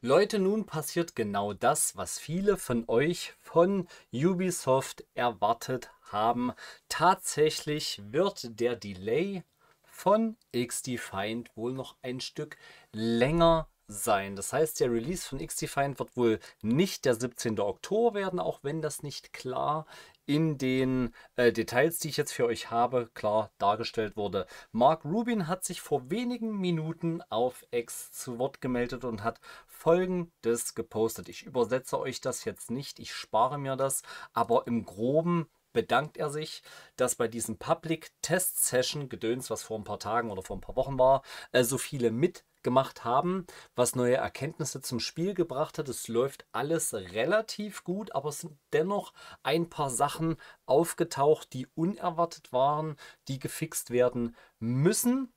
Leute, nun passiert genau das, was viele von euch von Ubisoft erwartet haben. Tatsächlich wird der Delay von XDefiant wohl noch ein Stück länger sein. Das heißt, der Release von XDefiant wird wohl nicht der 17. Oktober werden, auch wenn das nicht klar in den äh, Details, die ich jetzt für euch habe, klar dargestellt wurde. Mark Rubin hat sich vor wenigen Minuten auf X zu Wort gemeldet und hat folgendes gepostet. Ich übersetze euch das jetzt nicht, ich spare mir das, aber im groben bedankt er sich, dass bei diesen Public Test Session Gedöns, was vor ein paar Tagen oder vor ein paar Wochen war, äh, so viele mit gemacht haben, was neue Erkenntnisse zum Spiel gebracht hat. Es läuft alles relativ gut, aber es sind dennoch ein paar Sachen aufgetaucht, die unerwartet waren, die gefixt werden müssen.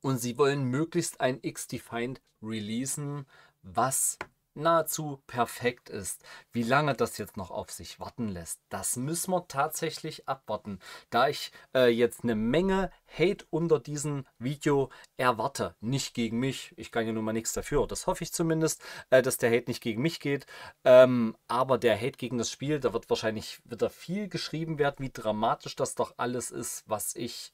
Und sie wollen möglichst ein X-Defined releasen, was nahezu perfekt ist. Wie lange das jetzt noch auf sich warten lässt, das müssen wir tatsächlich abwarten, da ich äh, jetzt eine Menge Hate unter diesem Video erwarte. Nicht gegen mich, ich kann ja nun mal nichts dafür, das hoffe ich zumindest, äh, dass der Hate nicht gegen mich geht. Ähm, aber der Hate gegen das Spiel, da wird wahrscheinlich wieder viel geschrieben werden, wie dramatisch das doch alles ist, was ich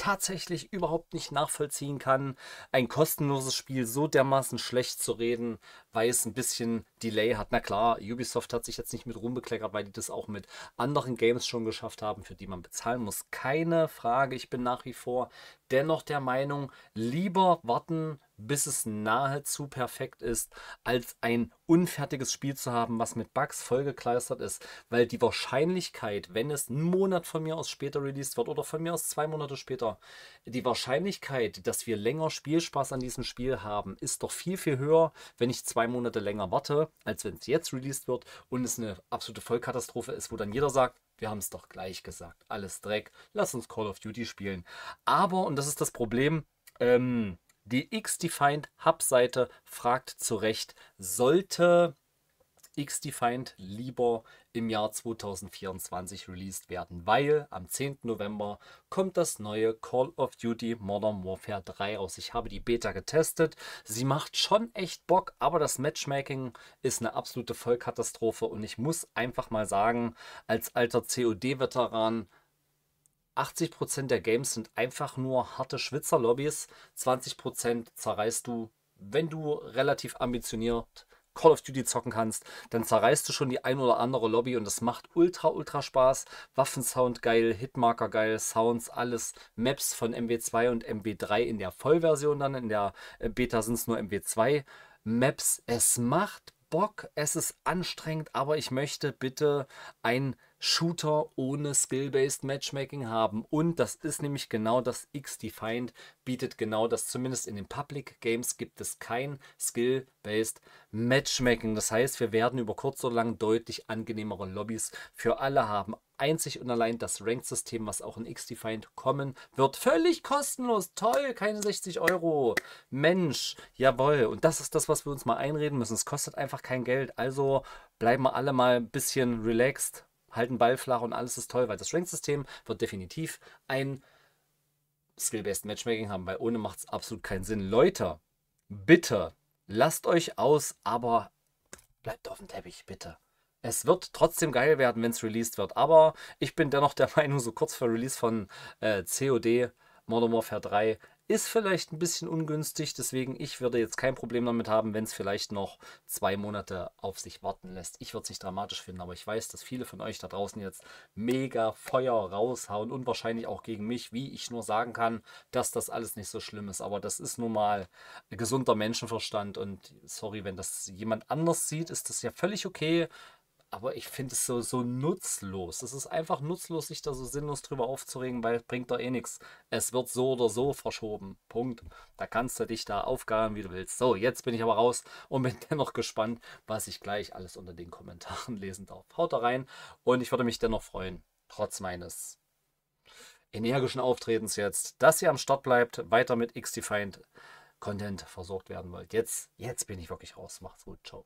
tatsächlich überhaupt nicht nachvollziehen kann, ein kostenloses Spiel so dermaßen schlecht zu reden, weil es ein bisschen Delay hat. Na klar, Ubisoft hat sich jetzt nicht mit rumbekleckert, weil die das auch mit anderen Games schon geschafft haben, für die man bezahlen muss. Keine Frage, ich bin nach wie vor dennoch der Meinung, lieber warten, bis es nahezu perfekt ist, als ein unfertiges Spiel zu haben, was mit Bugs vollgekleistert ist. Weil die Wahrscheinlichkeit, wenn es einen Monat von mir aus später released wird oder von mir aus zwei Monate später, die Wahrscheinlichkeit, dass wir länger Spielspaß an diesem Spiel haben, ist doch viel, viel höher, wenn ich zwei Monate länger warte, als wenn es jetzt released wird und es eine absolute Vollkatastrophe ist, wo dann jeder sagt, wir haben es doch gleich gesagt, alles Dreck, lass uns Call of Duty spielen. Aber, und das ist das Problem, ähm, die Xdefined Hub-Seite fragt zu Recht, sollte Xdefined lieber im Jahr 2024 released werden, weil am 10. November kommt das neue Call of Duty Modern Warfare 3 raus. Ich habe die Beta getestet. Sie macht schon echt Bock, aber das Matchmaking ist eine absolute Vollkatastrophe und ich muss einfach mal sagen, als alter COD-Veteran, 80% der Games sind einfach nur harte Schwitzer-Lobbys. 20% zerreißt du, wenn du relativ ambitioniert Call of Duty zocken kannst, dann zerreißt du schon die ein oder andere Lobby und es macht ultra, ultra Spaß. Waffensound geil, Hitmarker geil, Sounds, alles. Maps von MW2 und MW3 in der Vollversion dann, in der äh, Beta sind es nur MW2. Maps, es macht Bock, es ist anstrengend, aber ich möchte bitte ein Shooter ohne Skill-Based Matchmaking haben. Und das ist nämlich genau das X-Defined, bietet genau das. Zumindest in den Public Games gibt es kein Skill-Based Matchmaking. Das heißt, wir werden über kurz oder lang deutlich angenehmere Lobbys für alle haben einzig und allein das Ranked-System, was auch in X-Defined kommen wird. Völlig kostenlos. Toll, keine 60 Euro. Mensch, jawohl. Und das ist das, was wir uns mal einreden müssen. Es kostet einfach kein Geld. Also bleiben wir alle mal ein bisschen relaxed halten Ball flach und alles ist toll, weil das Strength-System wird definitiv ein Skill-Based Matchmaking haben, weil ohne macht es absolut keinen Sinn. Leute, bitte, lasst euch aus, aber bleibt auf dem Teppich, bitte. Es wird trotzdem geil werden, wenn es released wird, aber ich bin dennoch der Meinung, so kurz vor Release von äh, COD Modern Warfare 3 ist vielleicht ein bisschen ungünstig, deswegen ich würde jetzt kein Problem damit haben, wenn es vielleicht noch zwei Monate auf sich warten lässt. Ich würde es nicht dramatisch finden, aber ich weiß, dass viele von euch da draußen jetzt mega Feuer raushauen und wahrscheinlich auch gegen mich, wie ich nur sagen kann, dass das alles nicht so schlimm ist. Aber das ist nun mal gesunder Menschenverstand und sorry, wenn das jemand anders sieht, ist das ja völlig okay aber ich finde es so, so nutzlos. Es ist einfach nutzlos, sich da so sinnlos drüber aufzuregen, weil es bringt doch eh nichts. Es wird so oder so verschoben. Punkt. Da kannst du dich da aufgaben, wie du willst. So, jetzt bin ich aber raus und bin dennoch gespannt, was ich gleich alles unter den Kommentaren lesen darf. Haut da rein und ich würde mich dennoch freuen, trotz meines energischen Auftretens jetzt, dass ihr am Start bleibt, weiter mit X-Defined Content versorgt werden wollt. Jetzt, jetzt bin ich wirklich raus. Macht's gut. Ciao.